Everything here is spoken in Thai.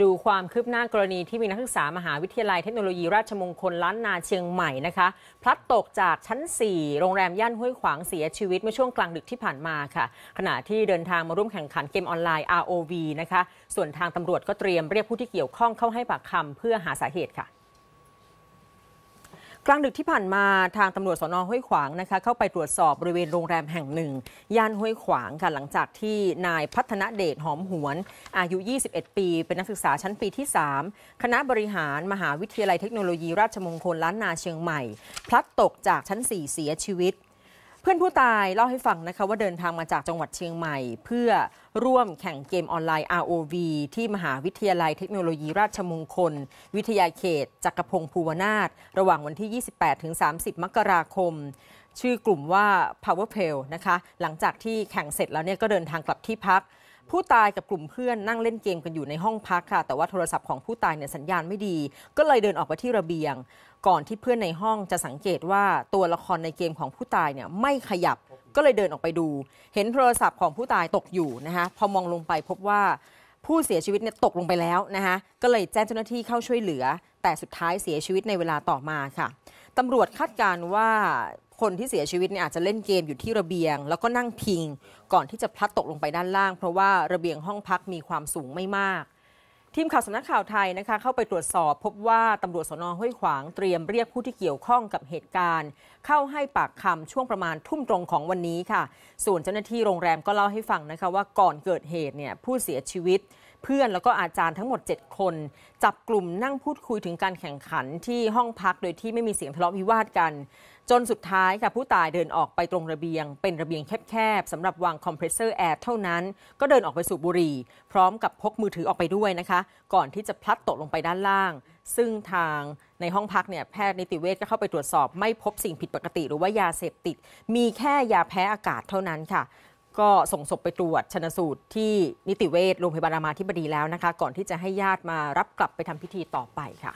ดูความคืบหน้ากรณีที่มีนักศึกษา มหาวิทยาลัยเทคโนโลยีราชมงคลล้านนาเชียงใหม่นะคะพลัดตกจากชั้น 4 โรงแรมย่านห้วยขวางเสียชีวิตเมื่อช่วงกลางดึกที่ผ่านมาค่ะ ขณะที่เดินทางมาร่วมแข่งขันเกมออนไลน์ ROV นะคะส่วนทางตำรวจก็เตรียมเรียกผู้ที่เกี่ยวข้องเข้าให้ปากคำเพื่อหาสาเหตุค่ะกลางดึกที่ผ่านมาทางตำรวจสนห้วยขวางนะคะเข้าไปตรวจสอบบริเวณโรงแรมแห่งหนึ่ง ย่านห้วยขวางค่ะหลังจากที่นายพัฒนเดชหอมหวนอายุ 21 ปี เป็นนักศึกษาชั้นปีที่ 3 คณะบริหารมหาวิทยาลัยเทคโนโลยีราชมงคลล้านนาเชียงใหม่ พลัดตกจากชั้น 4 เสียชีวิตเพื่อนผู้ตายเล่าให้ฟังนะคะว่าเดินทางมาจากจังหวัดเชียงใหม่ เพื่อร่วมแข่งเกมออนไลน์ ROV ที่มหาวิทยาลัยเทคโนโลยีราชมงคล วิทยาเขตจักรพงศ์ภูวนาถระหว่างวันที่ 28-30 มกราคม ชื่อกลุ่มว่า Power p a l นะคะหลังจากที่แข่งเสร็จแล้วเนี่ยก็เดินทางกลับที่พักผู้ตายกับกลุ่มเพื่อนนั่งเล่นเกมกันอยู่ในห้องพักค่ะ แต่ว่าโทรศัพท์ของผู้ตายเนี่ยสัญญาณไม่ดี ก็เลยเดินออกไปที่ระเบียง ก่อนที่เพื่อนในห้องจะสังเกตว่าตัวละครในเกมของผู้ตายเนี่ยไม่ขยับก็เลยเดินออกไปดู เห็นโทรศัพท์ของผู้ตายตกอยู่นะคะพอมองลงไปพบว่าผู้เสียชีวิตเนี่ยตกลงไปแล้วนะคะก็เลยแจ้งเจ้าหน้าที่เข้าช่วยเหลือ แต่สุดท้ายเสียชีวิตในเวลาต่อมาค่ะตำรวจคาดการว่าคนที่เสียชีวิตเนี่ยอาจจะเล่นเกมอยู่ที่ระเบียง แล้วก็นั่งพิง ก่อนที่จะพลัดตกลงไปด้านล่าง เพราะว่าระเบียงห้องพักมีความสูงไม่มาก ทีมข่าวสำนักข่าวไทยนะคะเข้าไปตรวจสอบ พบว่าตำรวจสนห้วยขวางเตรียมเรียกผู้ที่เกี่ยวข้องกับเหตุการณ์ เข้าให้ปากคำช่วงประมาณทุ่มตรงของวันนี้ค่ะส่วนเจ้าหน้าที่โรงแรมก็เล่าให้ฟังนะคะว่าก่อนเกิดเหตุเนี่ยผู้เสียชีวิต เพื่อนแล้วก็อาจารย์ทั้งหมด 7 คน จับกลุ่มนั่งพูดคุยถึงการแข่งขันที่ห้องพักโดยที่ไม่มีเสียงทะเลาะวิวาทกันจนสุดท้ายค่ะ ผู้ตายเดินออกไปตรงระเบียง เป็นระเบียงแคบๆสำหรับวางคอมเพรสเซอร์แอร์เท่านั้น ก็เดินออกไปสูบบุหรี่ พร้อมกับพกมือถือออกไปด้วยนะคะ ก่อนที่จะพลัดตกลงไปด้านล่าง ซึ่งทางในห้องพักเนี่ยแพทย์นิติเวชก็เข้าไปตรวจสอบ ไม่พบสิ่งผิดปกติหรือว่ายาเสพติด มีแค่ยาแพ้อากาศเท่านั้นค่ะ ก็ส่งศพไปตรวจชนสูตรที่นิติเวชโรงพยาบาลรามาธิบดีแล้วนะคะ ก่อนที่จะให้ญาติมารับกลับไปทำพิธีต่อไปค่ะ